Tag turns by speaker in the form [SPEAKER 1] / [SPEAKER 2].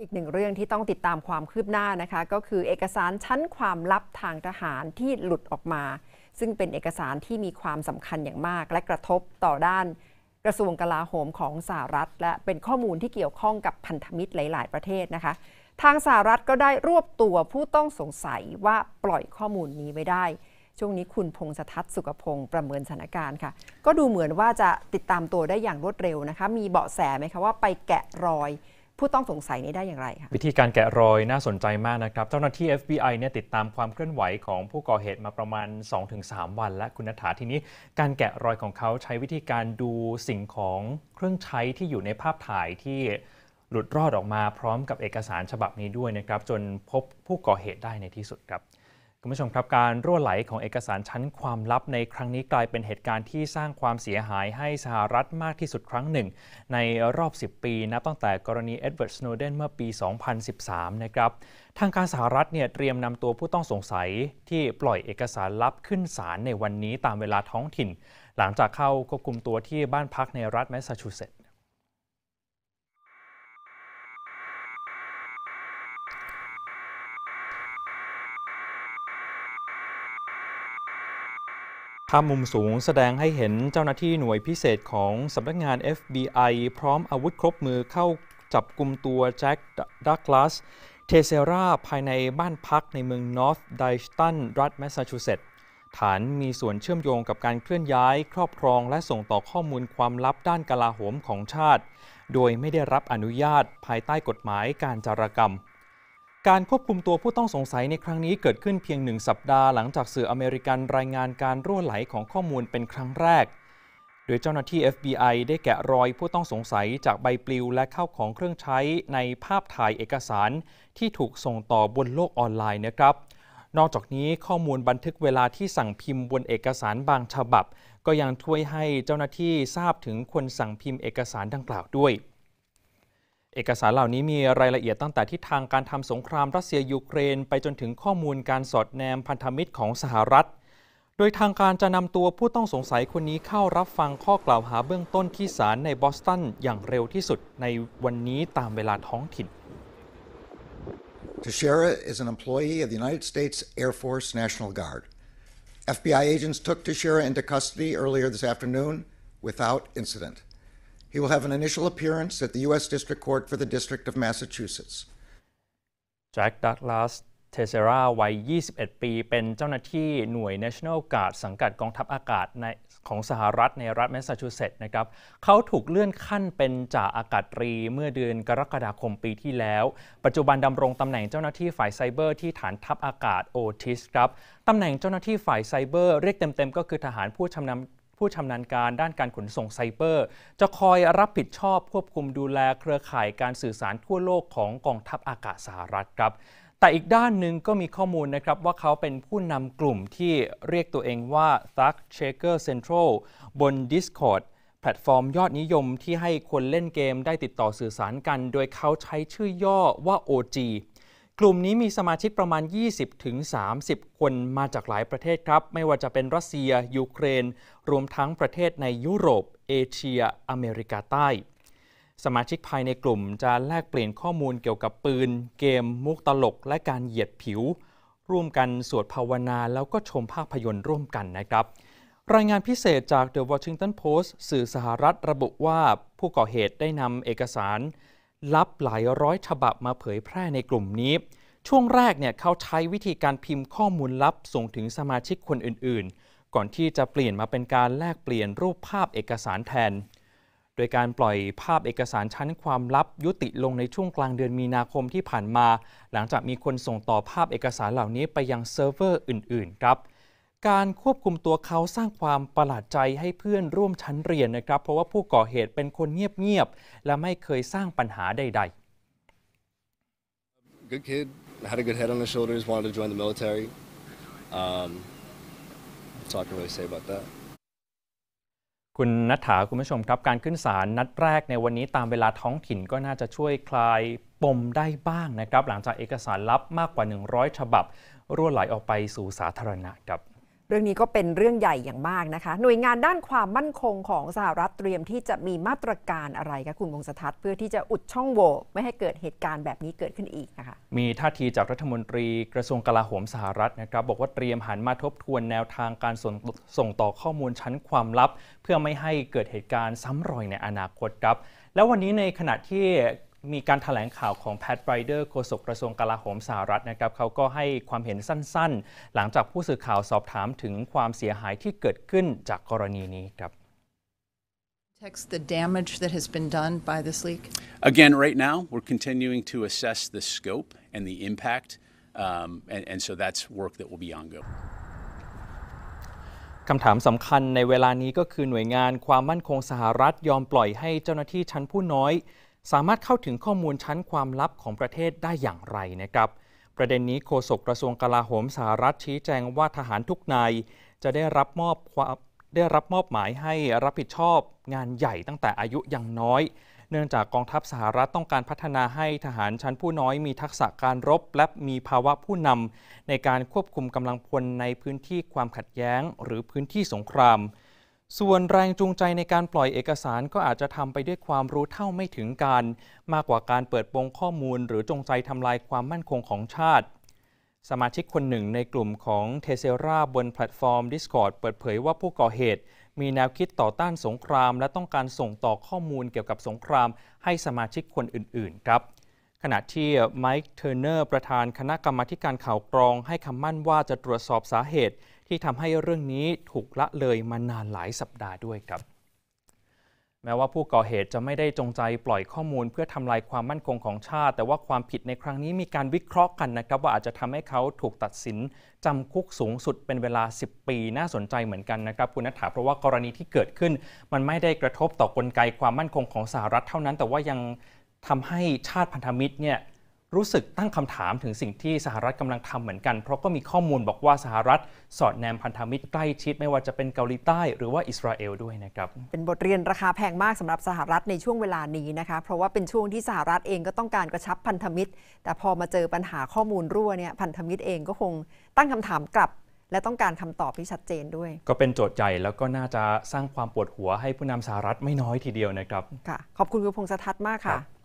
[SPEAKER 1] อีกหนึ่งเรื่องที่ต้องติดตามความคืบหน้านะคะ ก็คือเอกสารชั้นความลับทางทหารที่หลุดออกมา ซึ่งเป็นเอกสารที่มีความสำคัญอย่างมาก และกระทบต่อด้าน กระทรวงกลาโหมของสหรัฐ และเป็นข้อมูลที่เกี่ยวข้องกับพันธมิตรหลาย ๆ ประเทศนะคะ ทางสหรัฐก็ได้รวบตัวผู้ต้องสงสัยว่าปล่อยข้อมูลนี้ไม่ได้ช่วงนี้คุณพงษ์สัท์สุขพงศ์ประเมินสถานการณ์ค่ะ ก็ดูเหมือนว่าจะติดตามตัวได้อย่างรวดเร็วนะคะ มีเบาะแสไหมคะว่าไปแกะรอยผู้ต้องสงสัยนี้ได้อย่างไรคะ
[SPEAKER 2] วิธีการแกะรอยน่าสนใจมากนะครับ เจ้าหน้าที่ FBI เนี่ยติดตามความเคลื่อนไหวของผู้ก่อเหตุมาประมาณ 2-3 วัน และคุณนัฐาทีนี้การแกะรอยของเขาใช้วิธีการดูสิ่งของเครื่องใช้ที่อยู่ในภาพถ่ายที่หลุดรอดออกมาพร้อมกับเอกสารฉบับนี้ด้วยนะครับจนพบผู้ก่อเหตุได้ในที่สุดครับคุณผู้ชมครับการรั่วไหลของเอกสารชั้นความลับในครั้งนี้กลายเป็นเหตุการณ์ที่สร้างความเสียหายให้สหรัฐมากที่สุดครั้งหนึ่ง ในรอบ 10 ปีนับตั้งแต่กรณีเอ็ดเวิร์ดสโนเดนเมื่อปี 2013 นะครับทางการสหรัฐเนี่ยเตรียมนำตัวผู้ต้องสงสัยที่ปล่อยเอกสารลับขึ้นศาลในวันนี้ตามเวลาท้องถิ่น หลังจากเข้าควบคุมตัวที่บ้านพักในรัฐแมสซาชูเซตส์ภาพมุมสูงแสดงให้เห็นเจ้าหน้าที่หน่วยพิเศษของสำนักงาน FBI พร้อมอาวุธครบมือเข้าจับกลุ่มตัวแจ็คดักลาสเทเซราภายในบ้านพักในเมืองนอร์ทไดสตันรัฐแมสซาชูเซตส์ฐานมีส่วนเชื่อมโยงกับการเคลื่อนย้าย ครอบครองและส่งต่อข้อมูลความลับด้านกลาโหมของชาติ โดยไม่ได้รับอนุญาตภายใต้กฎหมายการจารกรรมการควบคุมตัวผู้ต้องสงสัยในครั้งนี้เกิดขึ้นเพียงหนึ่งสัปดาห์หลังจากสื่ออเมริกันรายงานการรั่วไหลของข้อมูลเป็นครั้งแรก โดยเจ้าหน้าที่ FBI ได้แกะรอยผู้ต้องสงสัยจากใบปลิว และเข้าของเครื่องใช้ในภาพถ่ายเอกสารที่ถูกส่งต่อบนโลกออนไลน์นะครับ นอกจากนี้ข้อมูลบันทึกเวลาที่สั่งพิมพ์บนเอกสารบางฉบับ ก็ยังช่วยให้เจ้าหน้าที่ทราบถึงคนสั่งพิมพ์เอกสารดังกล่าวด้วยเอกสารเหล่านี้มีรายละเอียดตั้งแต่ทิศทางการทำสงครามรัสเซียยูเครนไปจนถึงข้อมูลการสอดแนมพันธมิตรของสหรัฐ โดยทางการจะนำตัวผู้ต้องสงสัยคนนี้เข้ารับฟังข้อกล่าวหาเบื้องต้นที่ศาลในบอสตันอย่างเร็วที่สุดในวันนี้ตามเวลาท้องถิ่น Teixeira is an employee of the United States Air Force National Guard. FBI agents took Teixeira into custody earlier this afternoon without incident. He will have an initial appearance at the U.S. District Court for the District of Massachusetts. Jack Douglas เทเซราวัย21 ปี เป็นเจ้าหน้าที่หน่วย National Guard สังกัดกองทัพอากาศในของสหรัฐในรัฐแมสซาชูเซตส์นะครับ เขาถูกเลื่อนขั้นเป็นจ่าอากาศตรีเมื่อเดือนกรกฎาคมปีที่แล้ว ปัจจุบันดำรงตำแหน่งเจ้าหน้าที่ฝ่ายไซเบอร์ที่ฐานทัพอากาศโอทิสครับ ตำแหน่งเจ้าหน้าที่ฝ่ายไซเบอร์ เรียกเต็มๆก็คือทหารผู้ชำนาญผู้ชำนาญการด้านการขนส่งไซเบอร์ จะคอยรับผิดชอบควบคุมดูแลเครือข่ายการสื่อสารทั่วโลกของกองทัพอากาศสหรัฐครับแต่อีกด้านหนึ่งก็มีข้อมูลนะครับว่าเขาเป็นผู้นำกลุ่มที่เรียกตัวเองว่า Thug c h e c k e r Central บน Discord แพลตฟอร์มยอดนิยมที่ให้คนเล่นเกมได้ติดต่อสื่อสารกัน โดยเขาใช้ชื่อย่อว่า OG กลุ่มนี้มีสมาชิกประมาณ 20-30 คนมาจากหลายประเทศครับ ไม่ว่าจะเป็นรัสเซีย ยูเครน รวมทั้งประเทศในยุโรป เอเชีย อเมริกาใต้ สมาชิกภายในกลุ่มจะแลกเปลี่ยนข้อมูลเกี่ยวกับปืน เกม มุกตลก และการเหยียดผิว ร่วมกันสวดภาวนาแล้วก็ชมภาพยนตร์ร่วมกันนะครับ รายงานพิเศษจาก The Washington Post สื่อสหรัฐระบุว่าผู้ก่อเหตุได้นำเอกสารลับหลายร้อยฉบับมาเผยแพร่ในกลุ่มนี้ ช่วงแรกเนี่ยเขาใช้วิธีการพิมพ์ข้อมูลลับส่งถึงสมาชิกคนอื่น ๆ ก่อนที่จะเปลี่ยนมาเป็นการแลกเปลี่ยนรูปภาพเอกสารแทน โดยการปล่อยภาพเอกสารชั้นความลับยุติลงในช่วงกลางเดือนมีนาคมที่ผ่านมา หลังจากมีคนส่งต่อภาพเอกสารเหล่านี้ไปยังเซิร์ฟเวอร์อื่น ๆ ครับการควบคุมตัวเขาสร้างความประหลาดใจให้เพื่อนร่วมชั้นเรียนนะครับ เพราะว่าผู้ก่อเหตุเป็นคนเงียบๆและไม่เคยสร้างปัญหาใดๆ
[SPEAKER 1] Good kid had a good head on his shoulders wanted to join the military um, that's all I can really say about that
[SPEAKER 2] คุณนัทธาคุณผู้ชมครับการขึ้นศาลนัดแรกในวันนี้ตามเวลาท้องถิ่นก็น่าจะช่วยคลายปมได้บ้างนะครับ หลังจากเอกสารลับมากกว่า 100 ฉบับรั่วไหลออกไปสู่สาธารณะครับ
[SPEAKER 1] เรื่องนี้ก็เป็นเรื่องใหญ่อย่างมากนะคะ หน่วยงานด้านความมั่นคงของสหรัฐเตรียมที่จะมีมาตรการอะไรคะคุณวงศทัศน์เพื่อที่จะอุดช่องโหว่ไม่ให้เกิดเหตุการณ์แบบนี้เกิดขึ้นอีกนะคะ
[SPEAKER 2] มีท่าทีจากรัฐมนตรีกระทรวงกลาโหมสหรัฐนะครับบอกว่าเตรียมหันมาทบทวนแนวทางการส่งส่งต่อข้อมูลชั้นความลับ เพื่อไม่ให้เกิดเหตุการณ์ซ้ำรอยในอนาคตครับ แล้ววันนี้ในขณะที่มีการถแถลงข่าวของแพทไบรเดอร์โฆษกกระทรวงกลาโหมสหรัฐนะครับเขาก็ให้ความเห็นสั้น ๆ หลังจากผู้สื่อข่าวสอบถามถึงความเสียหายที่เกิดขึ้นจากกรณีนี้ครับ Text the damage that has been done by this leak?
[SPEAKER 1] Again, right now, we're continuing to assess the scope and the impact, um, and, and so that's work that will be ongoing.
[SPEAKER 2] คำถามสำคัญในเวลานี้ก็คือหน่วยงานความมั่นคงสหรัฐ ยอมปล่อยให้เจ้าหน้าที่ชั้นผู้น้อยสามารถเข้าถึงข้อมูลชั้นความลับของประเทศได้อย่างไรนะครับ ประเด็นนี้โฆษกกระทรวงกลาโหมสหรัฐชี้แจงว่าทหารทุกนายจะได้รับมอบได้รับมอบหมายให้รับผิดชอบงานใหญ่ตั้งแต่อายุยังน้อย เนื่องจากกองทัพสหรัฐต้องการพัฒนาให้ทหารชั้นผู้น้อย มีทักษะการรบ และมีภาวะผู้นำ ในการควบคุมกำลังพลในพื้นที่ความขัดแย้ง หรือพื้นที่สงครามส่วนแรงจูงใจในการปล่อยเอกสารก็อาจจะทำไปด้วยความรู้เท่าไม่ถึงการ มากกว่าการเปิดโปงข้อมูลหรือจงใจทำลายความมั่นคงของชาติ สมาชิกคนหนึ่งในกลุ่มของเทเซราบนแพลตฟอร์ม Discord เปิดเผยว่าผู้ก่อเหตุ มีแนวคิดต่อต้านสงครามและต้องการส่งต่อข้อมูลเกี่ยวกับสงครามให้สมาชิกคนอื่นๆ ครับขณะที่ไมค์เทอร์เนอร์ประธานคณะกรรมการข่าวกรองให้คำมั่นว่าจะตรวจสอบสาเหตุ ที่ทำให้เรื่องนี้ถูกละเลยมานานหลายสัปดาห์ด้วยครับ แม้ว่าผู้ก่อเหตุจะไม่ได้จงใจปล่อยข้อมูล เพื่อทำลายความมั่นคงของชาติ แต่ว่าความผิดในครั้งนี้มีการวิเคราะห์กันนะครับว่าอาจจะทำให้เขาถูกตัดสินจำคุกสูงสุดเป็นเวลา 10 ปี น่าสนใจเหมือนกันนะครับคุณนัฐาเพราะว่ากรณีที่เกิดขึ้น มันไม่ได้กระทบต่อกลไกความมั่นคงของสหรัฐเท่านั้น แต่ว่ายังทำให้ชาติพันธมิตรเนี่ยรู้สึกตั้งคำถามถึงสิ่งที่สหรัฐกำลังทำเหมือนกัน เพราะก็มีข้อมูลบอกว่าสหรัฐสอดแนมพันธมิตรใกล้ชิดไม่ว่าจะเป็นเกาหลีใต้หรือว่าอิสราเอลด้วยนะครับ เ
[SPEAKER 1] ป็นบทเรียนราคาแพงมากสำหรับสหรัฐในช่วงเวลานี้นะคะเพราะว่าเป็นช่วงที่สหรัฐเองก็ต้องการกระชับพันธมิตร แต่พอมาเจอปัญหาข้อมูลรั่วเนี่ยพันธมิตรเองก็คงตั้งคำถามกลับ และต้องการคำตอบที่ชัดเจนด้วย
[SPEAKER 2] ก็เป็นโจทย์ใหญ่แล้วก็น่าจะสร้างความปวดหัวให้ผู้นำสหรัฐไม่น้อยทีเดียวนะครับ
[SPEAKER 1] ค่ะขอบคุณคุณพงษ์สัศน์มากค่ะ